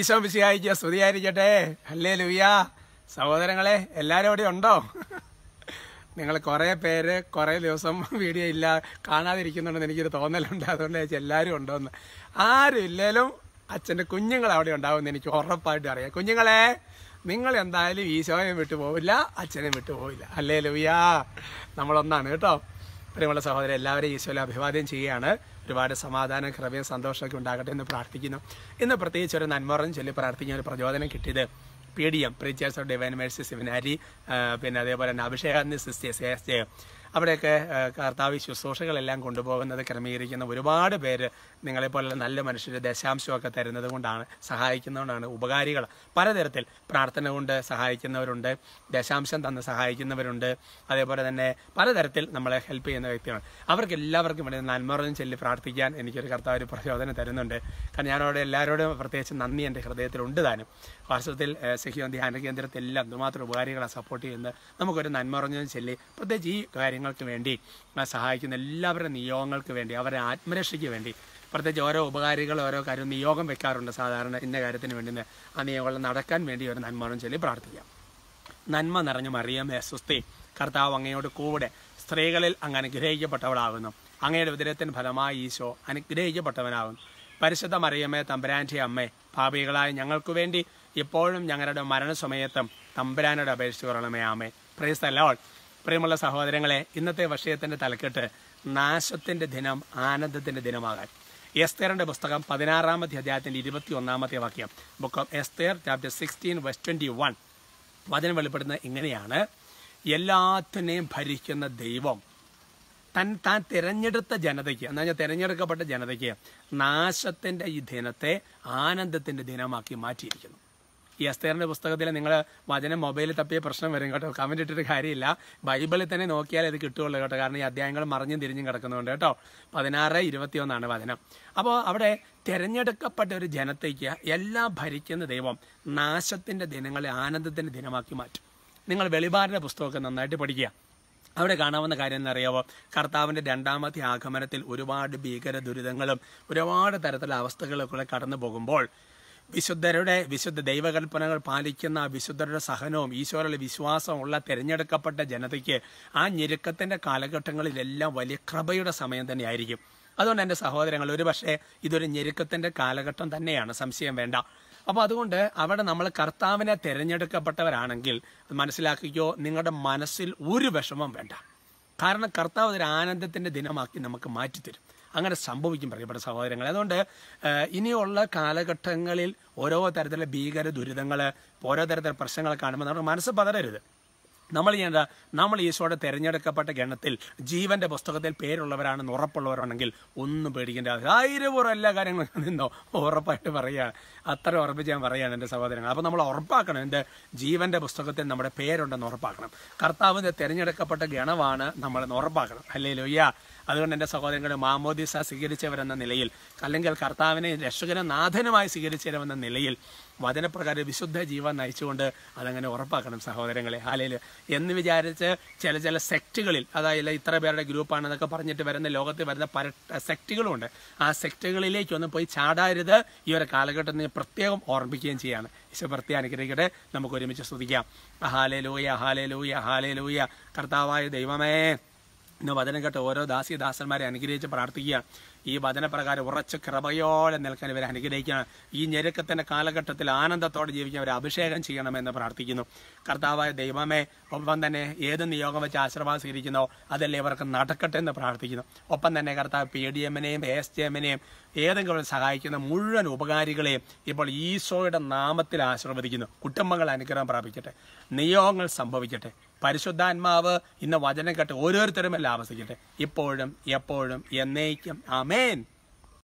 ഈശോ വിശിയായിക്ക സ്തുതിയായിരിക്കട്ടെ അല്ലേ ലുയ്യ സഹോദരങ്ങളെ എല്ലാവരും അവിടെ ഉണ്ടോ നിങ്ങൾ കുറേ പേര് കുറേ ദിവസം വീഡിയോ ഇല്ല കാണാതിരിക്കുന്നുണ്ടെന്ന് എനിക്കൊരു തോന്നലുണ്ട് അതുകൊണ്ട് ചോദിച്ചാൽ എല്ലാവരും ഉണ്ടോയെന്ന് ആരും ഇല്ലേലും അച്ഛൻ്റെ കുഞ്ഞുങ്ങൾ അവിടെ ഉണ്ടാവുമെന്ന് എനിക്ക് ഉറപ്പായിട്ട് അറിയാം കുഞ്ഞുങ്ങളെ നിങ്ങൾ എന്തായാലും ഈശോയെ വിട്ടു പോവില്ല അച്ഛനെ വിട്ടു പോവില്ല അല്ലേ ലുയ്യ നമ്മളൊന്നാണ് കേട്ടോ പ്രിയമുള്ള സഹോദരൻ എല്ലാവരെയും ഈശോയിൽ അഭിവാദ്യം ചെയ്യുകയാണ് ഒരുപാട് സമാധാനം ഹൃദയം സന്തോഷമൊക്കെ ഉണ്ടാകട്ടെ എന്ന് പ്രാർത്ഥിക്കുന്നു ഇന്ന് പ്രത്യേകിച്ച് ഒരു നന്മറഞ്ഞ് ചൊല്ലി പ്രാർത്ഥിക്കുന്ന ഒരു പ്രചോദനം കിട്ടിയത് P D M preachers of divine mercy seminary പിന്നെ അതേപോലെ തന്നെ അഭിഷേകാന്തി സിസ്റ്റേഴ്സ് എസ് ജെ അവിടെയൊക്കെ കർത്താവ് ശുശ്രൂഷകളെല്ലാം കൊണ്ടുപോകുന്നത് ക്രമീകരിക്കുന്ന ഒരുപാട് പേര് നിങ്ങളെപ്പോലുള്ള നല്ല മനുഷ്യർ ദശാംശമൊക്കെ തരുന്നത് കൊണ്ടാണ് സഹായിക്കുന്നതുകൊണ്ടാണ് ഉപകാരികൾ പലതരത്തിൽ പ്രാർത്ഥന കൊണ്ട് സഹായിക്കുന്നവരുണ്ട് ദശാംശം തന്ന് സഹായിക്കുന്നവരുണ്ട് അതേപോലെ തന്നെ പലതരത്തിൽ നമ്മളെ ഹെൽപ്പ് ചെയ്യുന്ന വ്യക്തികളാണ് അവർക്ക് എല്ലാവർക്കും വേണ്ടി നന്മറിഞ്ഞ് ചെല്ലി പ്രാർത്ഥിക്കാൻ എനിക്കൊരു കർത്താവ് ഒരു പ്രചോദനം തരുന്നുണ്ട് കാരണം ഞാനവിടെ എല്ലാവരോടും പ്രത്യേകിച്ച് നന്ദി എൻ്റെ ഹൃദയത്തിലുണ്ട് താനും വാസ്തവത്തിൽ സിഹിയോൻ ധ്യാന കേന്ദ്രത്തിൽ എല്ലാം എന്തുമാത്രം ഉപകാരികളെ സപ്പോർട്ട് ചെയ്യുന്നത് നമുക്കൊരു നന്മറിഞ്ഞും ചെല്ലി പ്രത്യേകിച്ച് ഈ കാര്യങ്ങൾ കാര്യങ്ങൾക്ക് വേണ്ടി സഹായിക്കുന്ന എല്ലാവരുടെ നിയോഗങ്ങൾക്ക് വേണ്ടി അവരുടെ ആത്മരക്ഷയ്ക്ക് വേണ്ടി പ്രത്യേകിച്ച് ഓരോ ഉപകാരികൾ ഓരോ കാര്യവും നിയോഗം വെക്കാറുണ്ട് സാധാരണ ഇന്ന കാര്യത്തിന് വേണ്ടി ആ നിയോഗങ്ങൾ നടക്കാൻ വേണ്ടി ഒരു നന്മണം ചൊല്ലി പ്രാർത്ഥിക്കാം നന്മ നിറഞ്ഞ മറിയമേ സ്വസ്തി കർത്താവ് അങ്ങയോട് കൂടെ സ്ത്രീകളിൽ അങ്ങ് അനുഗ്രഹിക്കപ്പെട്ടവളാകുന്നു അങ്ങയുടെ ഉദരത്തിന് ഫലമായി ഈശോ അനുഗ്രഹിക്കപ്പെട്ടവനാകുന്നു പരിശുദ്ധ മറിയമ്മേ തമ്പരാൻ്റെ അമ്മ ഭാവികളായ ഞങ്ങൾക്ക് വേണ്ടി ഇപ്പോഴും ഞങ്ങളുടെ മരണസമയത്തും തമ്പരാനോട് അപേക്ഷിച്ചു കൊള്ളണമേ ആമേ പ്രൈസ് അല്ലോൾ പ്രിയമുള്ള സഹോദരങ്ങളെ ഇന്നത്തെ വിഷയത്തിന്റെ തലക്കെട്ട് നാശത്തിന്റെ ദിനം ആനന്ദത്തിന്റെ ദിനമാകാൻ എസ്തേറിന്റെ പുസ്തകം പതിനാറാമത്തെ അധ്യായത്തിന്റെ ഇരുപത്തി ഒന്നാമത്തെ വാക്യം book of Esther chapter sixteen verse twenty one വചനം വെളിപ്പെടുന്നത് ഇങ്ങനെയാണ് എല്ലാത്തിനെയും ഭരിക്കുന്ന ദൈവം തൻ താൻ തിരഞ്ഞെടുത്ത ജനതയ്ക്ക് എന്ന് പറഞ്ഞാൽ തിരഞ്ഞെടുക്കപ്പെട്ട ജനതയ്ക്ക് നാശത്തിന്റെ ഈ ദിനത്തെ ആനന്ദത്തിന്റെ ദിനമാക്കി മാറ്റിയിരിക്കുന്നു ഈ എസ്തേറിന്റെ പുസ്തകത്തിൽ നിങ്ങൾ വചനം മൊബൈലിൽ തപ്പിയ പ്രശ്നം വരും കേട്ടോ കമന്റ് ഇട്ടിട്ട് കാര്യമില്ല ബൈബിളിൽ തന്നെ നോക്കിയാൽ ഇത് കിട്ടുകയുള്ളു കേട്ടോ കാരണം ഈ അധ്യായങ്ങൾ മറിഞ്ഞും തിരിഞ്ഞും കിടക്കുന്നുണ്ട് കേട്ടോ പതിനാറ് ഇരുപത്തിയൊന്നാണ് വചനം അപ്പോൾ അവിടെ തിരഞ്ഞെടുക്കപ്പെട്ട ഒരു ജനത്തേക്ക് എല്ലാം ഭരിക്കുന്ന ദൈവം നാശത്തിന്റെ ദിനങ്ങളെ ആനന്ദത്തിന്റെ ദിനമാക്കി മാറ്റും നിങ്ങൾ വെളിപാടിന്റെ പുസ്തകമൊക്കെ നന്നായിട്ട് പഠിക്കുക അവിടെ കാണാവുന്ന കാര്യം എന്നറിയാവോ കർത്താവിൻ്റെ രണ്ടാമത്തെ ആഗമനത്തിൽ ഒരുപാട് ഭീകര ദുരിതങ്ങളും ഒരുപാട് തരത്തിലുള്ള അവസ്ഥകളൊക്കെ കടന്നു പോകുമ്പോൾ വിശുദ്ധരുടെ വിശുദ്ധ ദൈവകൽപ്പനകൾ പാലിക്കുന്ന വിശുദ്ധരുടെ സഹനവും വിശ്വാസവും ഉള്ള തിരഞ്ഞെടുക്കപ്പെട്ട ജനതയ്ക്ക് ആ ഞെരുക്കത്തിൻ്റെ കാലഘട്ടങ്ങളിലെല്ലാം വലിയ കൃപയുടെ സമയം തന്നെയായിരിക്കും അതുകൊണ്ട് എൻ്റെ സഹോദരങ്ങൾ ഒരു പക്ഷേ ഇതൊരു ഞെരുക്കത്തിൻ്റെ കാലഘട്ടം തന്നെയാണ് സംശയം വേണ്ട അപ്പോൾ അതുകൊണ്ട് അവിടെ നമ്മൾ കർത്താവിനെ തിരഞ്ഞെടുക്കപ്പെട്ടവരാണെങ്കിൽ മനസ്സിലാക്കിക്കോ നിങ്ങളുടെ മനസ്സിൽ ഒരു വിഷമം വേണ്ട കാരണം കർത്താവ് ഒരു ആനന്ദത്തിൻ്റെ ദിനമാക്കി നമുക്ക് മാറ്റിത്തരും അങ്ങനെ സംഭവിക്കും പ്രിയപ്പെട്ട സഹോദരങ്ങൾ അതുകൊണ്ട് ഇനിയുള്ള കാലഘട്ടങ്ങളിൽ ഓരോ തരത്തിലുള്ള ഭീകര ദുരിതങ്ങൾ ഓരോ തരത്തിലുള്ള പ്രശ്നങ്ങൾ കാണുമ്പോൾ നമ്മുടെ മനസ്സ് പതരരുത് നമ്മൾ ചെയ്യേണ്ട നമ്മൾ ഈശോയുടെ തിരഞ്ഞെടുക്കപ്പെട്ട ഗണത്തിൽ ജീവന്റെ പുസ്തകത്തിൽ പേരുള്ളവരാണെന്ന് ഉറപ്പുള്ളവരാണെങ്കിൽ ഒന്നും പേടിക്കേണ്ട ആവശ്യം ആയിരപൂർവ്വം എല്ലാ കാര്യങ്ങളും നിന്നോ ഉറപ്പായിട്ട് പറയുക അത്ര ഉറപ്പിച്ച് ഞാൻ പറയുകയാണ് എൻ്റെ സഹോദരങ്ങൾ അപ്പോൾ നമ്മൾ ഉറപ്പാക്കണം എൻ്റെ ജീവന്റെ പുസ്തകത്തിൽ നമ്മുടെ പേരുണ്ടെന്ന് ഉറപ്പാക്കണം കർത്താവിൻ്റെ തിരഞ്ഞെടുക്കപ്പെട്ട ഗണമാണ് നമ്മളെന്ന് ഉറപ്പാക്കണം അല്ലേ ലോയ്യ അതുകൊണ്ട് എൻ്റെ സഹോദരങ്ങൾ മാമോദിസ സ്വീകരിച്ചവരെന്ന നിലയിൽ അല്ലെങ്കിൽ കർത്താവിനെ രക്ഷകനാഥനുമായി നാഥനുമായി സ്വീകരിച്ചവരെന്ന നിലയിൽ വചനപ്രകാരം വിശുദ്ധ ജീവൻ നയിച്ചുകൊണ്ട് അതങ്ങനെ ഉറപ്പാക്കണം സഹോദരങ്ങളെ ഹാലയിൽ എന്ന് വിചാരിച്ച് ചില ചില സെക്ടുകളിൽ അതായത് ഇത്ര പേരുടെ ഗ്രൂപ്പാണെന്നൊക്കെ പറഞ്ഞിട്ട് വരുന്ന ലോകത്ത് വരുന്ന പര സെക്ടുകളുണ്ട് ആ സെക്ടുകളിലേക്കൊന്നും പോയി ചാടാരുത് ഈ ഒരു കാലഘട്ടത്തിന് പ്രത്യേകം ഓർമ്മിക്കുകയും ചെയ്യാണ് ഈശ്വപ്രത്യ അനുഗ്രഹിക്കട്ടെ നമുക്ക് ഒരുമിച്ച് ശ്രദ്ധിക്കാം അഹാലേ ലൂയ അഹാലേ ലൂയ അഹാലേ ലൂയ കർത്താവായ ദൈവമേ ഇന്ന് വചനം കേട്ട് ഓരോ ദാസി ദാസന്മാരെ അനുഗ്രഹിച്ച് പ്രാർത്ഥിക്കുക ഈ വചനപ്രകാരം ഉറച്ച കൃപയോടെ നിൽക്കാൻ ഇവരെ അനുഗ്രഹിക്കുക ഈ ഞെരുക്കത്തിൻ്റെ കാലഘട്ടത്തിൽ ആനന്ദത്തോടെ ജീവിക്കാൻ അവരെ അഭിഷേകം ചെയ്യണമെന്ന് പ്രാർത്ഥിക്കുന്നു കർത്താവായ ദൈവമേ ഒപ്പം തന്നെ ഏത് നിയോഗം വെച്ച് ആശീർവാദം സ്വീകരിക്കുന്നോ അതെല്ലാം ഇവർക്ക് നടക്കട്ടെ എന്ന് പ്രാർത്ഥിക്കുന്നു ഒപ്പം തന്നെ കർത്താവ് പി ഡി എമ്മിനെയും എസ് ജി എമ്മിനെയും ഏതെങ്കിലും സഹായിക്കുന്ന മുഴുവൻ ഉപകാരികളെയും ഇപ്പോൾ ഈശോയുടെ നാമത്തിൽ ആശീർവദിക്കുന്നു കുടുംബങ്ങൾ അനുഗ്രഹം പ്രാപിക്കട്ടെ നിയോഗങ്ങൾ സംഭവിക്കട്ടെ പരിശുദ്ധാത്മാവ് ഇന്ന് വചനം കേട്ട് ഓരോരുത്തരും എല്ലാം ആവസിക്കട്ടെ ഇപ്പോഴും എപ്പോഴും എന്നേക്കും അമേൻ